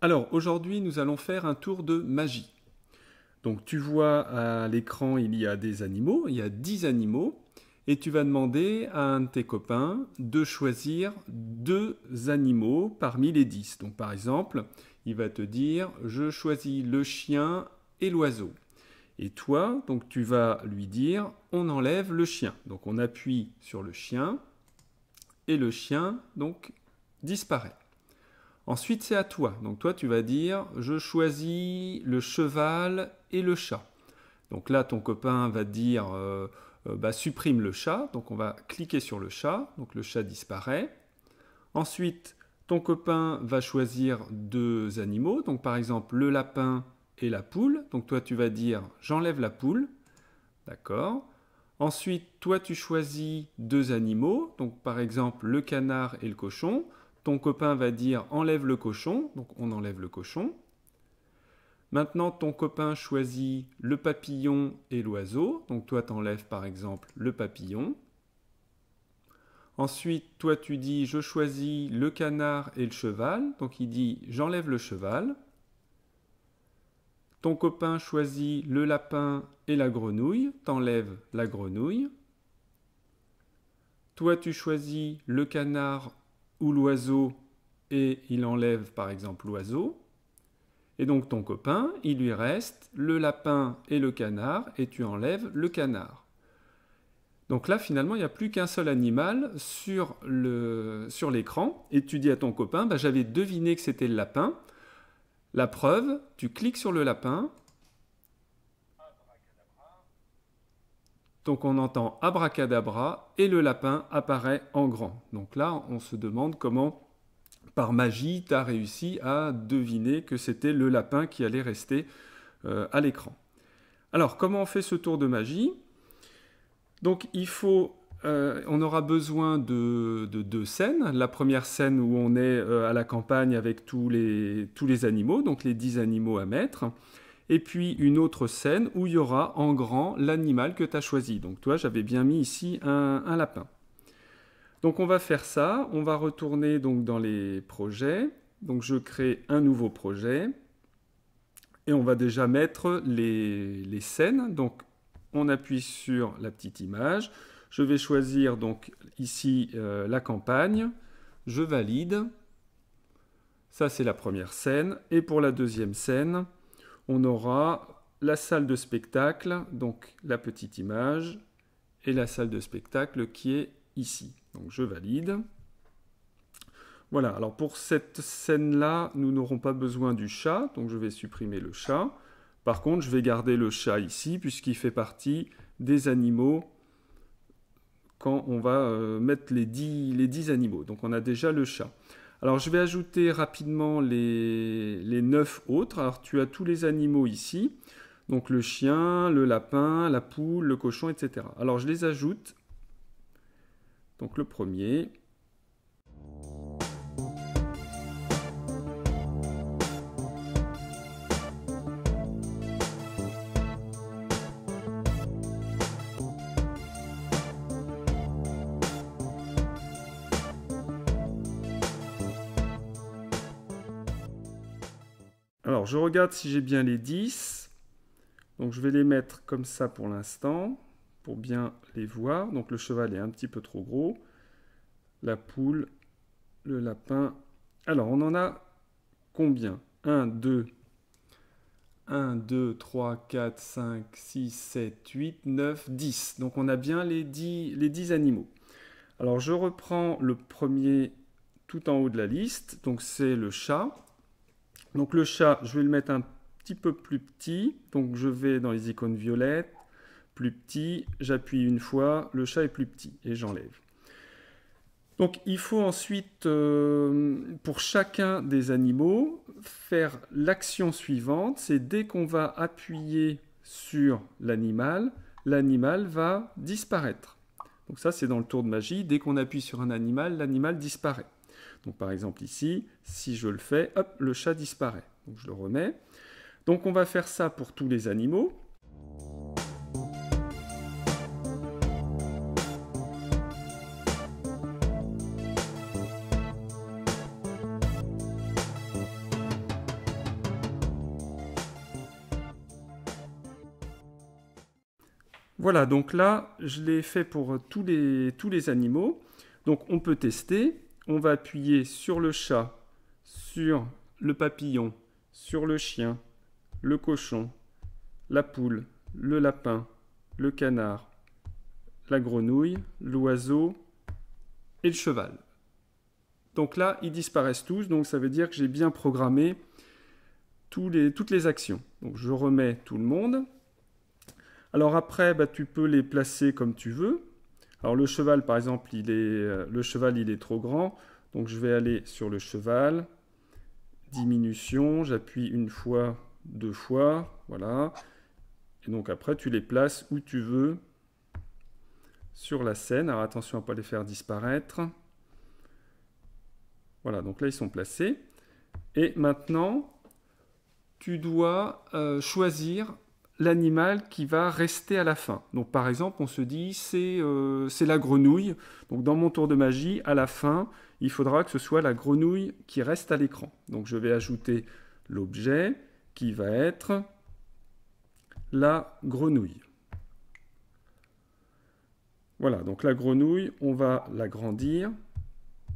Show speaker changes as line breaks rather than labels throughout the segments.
Alors aujourd'hui nous allons faire un tour de magie. Donc tu vois à l'écran il y a des animaux, il y a 10 animaux, et tu vas demander à un de tes copains de choisir deux animaux parmi les 10. Donc par exemple, il va te dire je choisis le chien et l'oiseau. Et toi, donc tu vas lui dire on enlève le chien. Donc on appuie sur le chien et le chien donc disparaît. Ensuite, c'est à toi. Donc toi, tu vas dire, je choisis le cheval et le chat. Donc là, ton copain va dire, euh, euh, bah, supprime le chat. Donc on va cliquer sur le chat. Donc le chat disparaît. Ensuite, ton copain va choisir deux animaux. Donc par exemple, le lapin et la poule. Donc toi, tu vas dire, j'enlève la poule. D'accord. Ensuite, toi, tu choisis deux animaux. Donc par exemple, le canard et le cochon copain va dire enlève le cochon, donc on enlève le cochon. Maintenant, ton copain choisit le papillon et l'oiseau, donc toi t'enlèves par exemple le papillon. Ensuite, toi tu dis je choisis le canard et le cheval, donc il dit j'enlève le cheval. Ton copain choisit le lapin et la grenouille, t'enlèves la grenouille. Toi tu choisis le canard l'oiseau et il enlève par exemple l'oiseau. Et donc ton copain, il lui reste le lapin et le canard et tu enlèves le canard. Donc là, finalement, il n'y a plus qu'un seul animal sur l'écran sur et tu dis à ton copain, bah, j'avais deviné que c'était le lapin. La preuve, tu cliques sur le lapin, Donc on entend abracadabra et le lapin apparaît en grand. Donc là, on se demande comment, par magie, tu as réussi à deviner que c'était le lapin qui allait rester euh, à l'écran. Alors, comment on fait ce tour de magie Donc il faut... Euh, on aura besoin de, deux scènes. La première scène où on est euh, à la campagne avec tous les, tous les animaux, donc les 10 animaux à mettre et puis une autre scène où il y aura en grand l'animal que tu as choisi. Donc toi, j'avais bien mis ici un, lapin. Donc on va faire ça, on va retourner donc dans les projets. Donc je crée un nouveau projet et on va déjà mettre les, scènes. Donc on appuie sur la petite image. Je vais choisir donc ici euh, la campagne. Je valide. Ça c'est la première scène. Et pour la deuxième scène, on aura la salle de spectacle, donc la petite image, et la salle de spectacle qui est ici. Donc je valide. Voilà, alors pour cette scène-là, nous n'aurons pas besoin du chat, donc je vais supprimer le chat. Par contre, je vais garder le chat ici, puisqu'il fait partie des animaux quand on va euh, mettre les les 10 animaux. Donc on a déjà le chat. Alors je vais ajouter rapidement les, neuf autres. Alors tu as tous les animaux ici, donc le chien, le lapin, la poule, le cochon, etc. Alors je les ajoute. Donc le premier, je regarde si j'ai bien les 10. Donc je vais les mettre comme ça pour l'instant, pour bien les voir. Donc le cheval est un petit peu trop gros. La poule, le lapin. Alors on en a combien 1, 2, 1, 2, 3, 4, 5, 6, 7, 8, 9, 10. Donc on a bien les 10, les 10 animaux. Alors je reprends le premier tout en haut de la liste. Donc c'est le chat. Donc le chat, je vais le mettre un petit peu plus petit. Donc je vais dans les icônes violettes, plus petit, j'appuie une fois, le chat est plus petit et j'enlève. Donc il faut ensuite, euh, pour chacun des animaux, faire l'action suivante. C'est dès qu'on va appuyer sur l'animal, l'animal va disparaître. Donc ça, c'est dans le tour de magie. Dès qu'on appuie sur un animal, l'animal disparaît. Donc par exemple ici, si je le fais, le chat disparaît. Donc je le remets. Donc on va faire ça pour tous les animaux. Voilà, donc là, je l'ai fait pour tous les, tous les animaux. Donc on peut tester on va appuyer sur le chat, sur le papillon, sur le chien, le cochon, la poule, le lapin, le canard, la grenouille, l'oiseau et le cheval. Donc là, ils disparaissent tous, donc ça veut dire que j'ai bien programmé toutes les actions. Donc je remets tout le monde. Alors après, bah, tu peux les placer comme tu veux. Alors le cheval, par exemple, il est, euh, le cheval, il est trop grand. Donc je vais aller sur le cheval. Diminution, j'appuie une fois, deux fois. Voilà. Et donc après, tu les places où tu veux sur la scène. Alors attention à ne pas les faire disparaître. Voilà, donc là, ils sont placés. Et maintenant, tu dois euh, choisir l'animal qui va rester à la fin. Donc par exemple, on se dit euh, c'est la grenouille. Donc dans mon tour de magie, à la fin, il faudra que ce soit la grenouille qui reste à l'écran. Donc je vais ajouter l'objet qui va être la grenouille. Voilà, donc la grenouille, on va l'agrandir.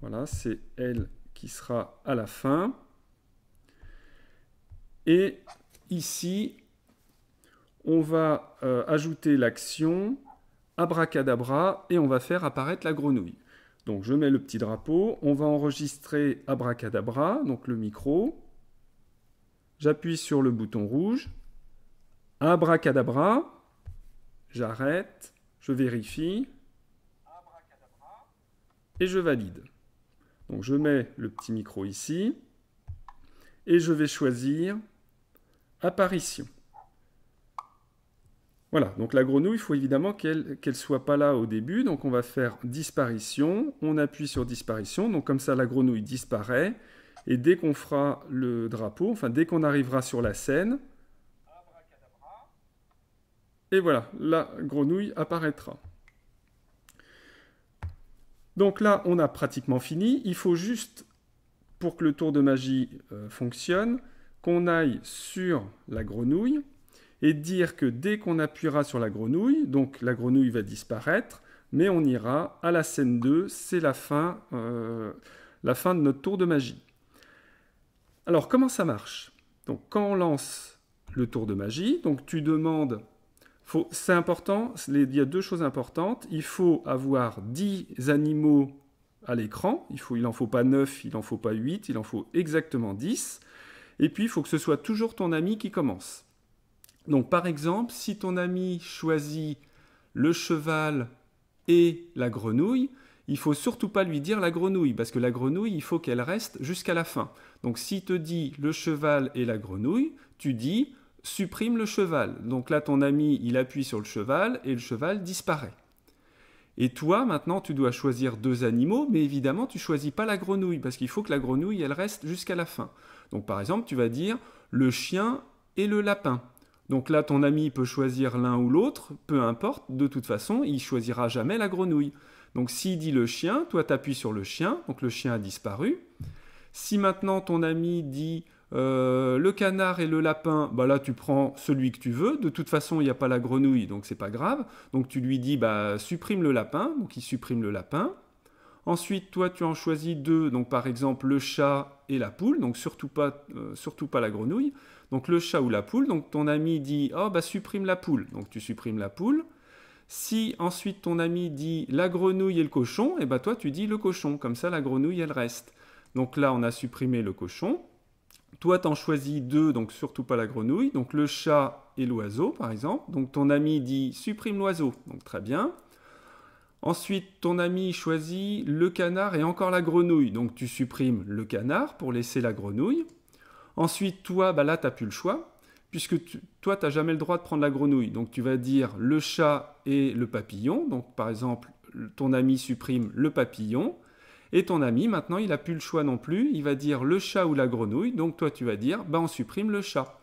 Voilà, c'est elle qui sera à la fin. Et ici, on va euh, ajouter l'action abracadabra et on va faire apparaître la grenouille. Donc je mets le petit drapeau, on va enregistrer abracadabra, donc le micro. J'appuie sur le bouton rouge. Abracadabra. J'arrête, je vérifie. Et je valide. Donc je mets le petit micro ici. Et je vais choisir apparition. Voilà, donc la grenouille, il faut évidemment qu'elle ne soit pas là au début, donc on va faire disparition, on appuie sur disparition, donc comme ça la grenouille disparaît, et dès qu'on fera le drapeau, enfin dès qu'on arrivera sur la scène, et voilà, la grenouille apparaîtra. Donc là, on a pratiquement fini. Il faut juste, pour que le tour de magie euh, fonctionne, qu'on aille sur la grenouille, et dire que dès qu'on appuiera sur la grenouille, donc la grenouille va disparaître, mais on ira à la scène 2, c'est la, fin, euh, la fin de notre tour de magie. Alors comment ça marche Donc quand on lance le tour de magie, donc tu demandes, c'est important, il y a deux choses importantes, il faut avoir 10 animaux à l'écran, il, faut, il faut pas 9, il en faut pas 8, il en faut exactement 10, et puis il faut que ce soit toujours ton ami qui commence. Donc par exemple, si ton ami choisit le cheval et la grenouille, il faut surtout pas lui dire la grenouille, parce que la grenouille, il faut qu'elle reste jusqu'à la fin. Donc s'il te dit le cheval et la grenouille, tu dis supprime le cheval. Donc là, ton ami, il appuie sur le cheval et le cheval disparaît. Et toi, maintenant, tu dois choisir deux animaux, mais évidemment, tu choisis pas la grenouille, parce qu'il faut que la grenouille, elle reste jusqu'à la fin. Donc par exemple, tu vas dire le chien et le lapin. Donc là, ton ami peut choisir l'un ou l'autre, peu importe, de toute façon, il choisira jamais la grenouille. Donc s'il dit le chien, toi t'appuies sur le chien, donc le chien a disparu. Si maintenant ton ami dit euh, le canard et le lapin, bah là tu prends celui que tu veux. De toute façon, il n'y a pas la grenouille, donc c'est pas grave. Donc tu lui dis bah supprime le lapin, donc il supprime le lapin. Ensuite, toi tu en choisis deux, donc par exemple le chat et la poule, donc surtout pas, euh, surtout pas la grenouille. Donc le chat ou la poule. Donc ton ami dit oh bah supprime la poule. Donc tu supprimes la poule. Si ensuite ton ami dit la grenouille et le cochon, et eh bah toi tu dis le cochon. Comme ça la grenouille elle reste. Donc là on a supprimé le cochon. Toi t'en choisis deux, donc surtout pas la grenouille. Donc le chat et l'oiseau par exemple. Donc ton ami dit supprime l'oiseau. Donc très bien. Ensuite, ton ami choisit le canard et encore la grenouille. Donc tu supprimes le canard pour laisser la grenouille. Ensuite, toi, bah là, tu n'as plus le choix, puisque toi, tu n'as jamais le droit de prendre la grenouille. Donc, tu vas dire le chat et le papillon. Donc, par exemple, ton ami supprime le papillon. Et ton ami, maintenant, il n'a plus le choix non plus. Il va dire le chat ou la grenouille. Donc, toi, tu vas dire, bah, on supprime le chat.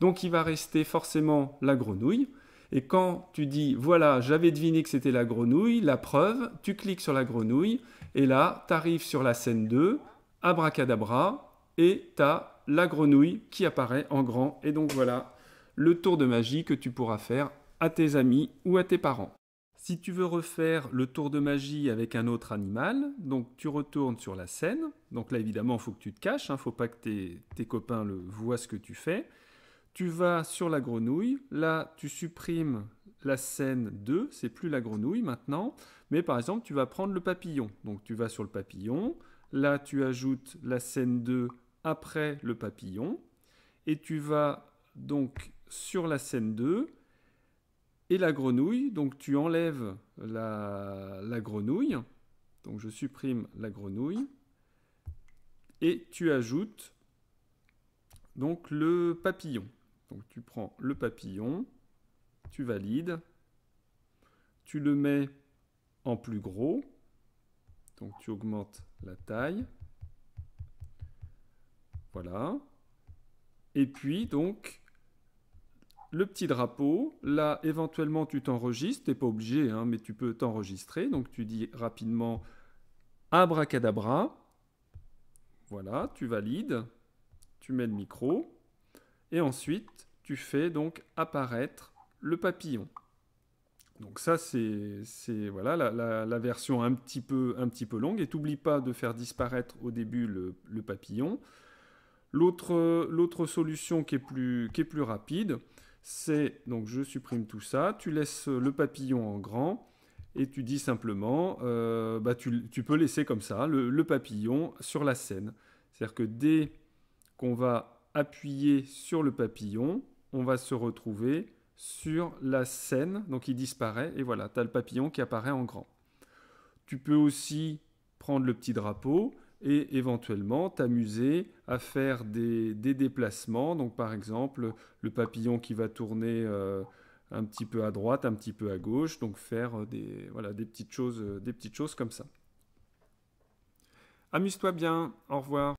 Donc, il va rester forcément la grenouille. Et quand tu dis, voilà, j'avais deviné que c'était la grenouille, la preuve, tu cliques sur la grenouille. Et là, tu arrives sur la scène 2, abracadabra, et tu as la grenouille qui apparaît en grand. Et donc voilà le tour de magie que tu pourras faire à tes amis ou à tes parents. Si tu veux refaire le tour de magie avec un autre animal, donc tu retournes sur la scène. Donc là, évidemment, il faut que tu te caches, il hein. ne faut pas que tes, tes, copains le voient ce que tu fais. Tu vas sur la grenouille. Là, tu supprimes la scène 2, c'est plus la grenouille maintenant. Mais par exemple, tu vas prendre le papillon. Donc tu vas sur le papillon. Là, tu ajoutes la scène 2 après le papillon. Et tu vas donc sur la scène 2 et la grenouille. Donc tu enlèves la, la grenouille. Donc je supprime la grenouille. Et tu ajoutes donc le papillon. Donc tu prends le papillon, tu valides, tu le mets en plus gros. Donc tu augmentes la taille. Voilà. Et puis, donc, le petit drapeau. Là, éventuellement, tu t'enregistres. Tu n'es pas obligé, hein, mais tu peux t'enregistrer. Donc, tu dis rapidement abracadabra. Voilà, tu valides. Tu mets le micro. Et ensuite, tu fais donc apparaître le papillon. Donc ça, c'est voilà la, version un petit peu, longue. Et n'oublie pas de faire disparaître au début le papillon. Euh, l'autre solution qui est plus, rapide, c'est donc je supprime tout ça, tu laisses euh, le papillon en grand et tu dis simplement, euh, bah, tu, peux laisser comme ça le, le papillon sur la scène. C'est-à-dire que dès qu'on va appuyer sur le papillon, on va se retrouver sur la scène, donc il disparaît et voilà, tu as le papillon qui apparaît en grand. Tu peux aussi prendre le petit drapeau, et éventuellement t'amuser à faire des, déplacements. Donc par exemple le papillon qui va tourner euh, un petit peu à droite, un petit peu à gauche, donc faire euh, des, voilà, des, petites, choses, euh, des petites choses comme ça. Amuse-toi bien, au revoir.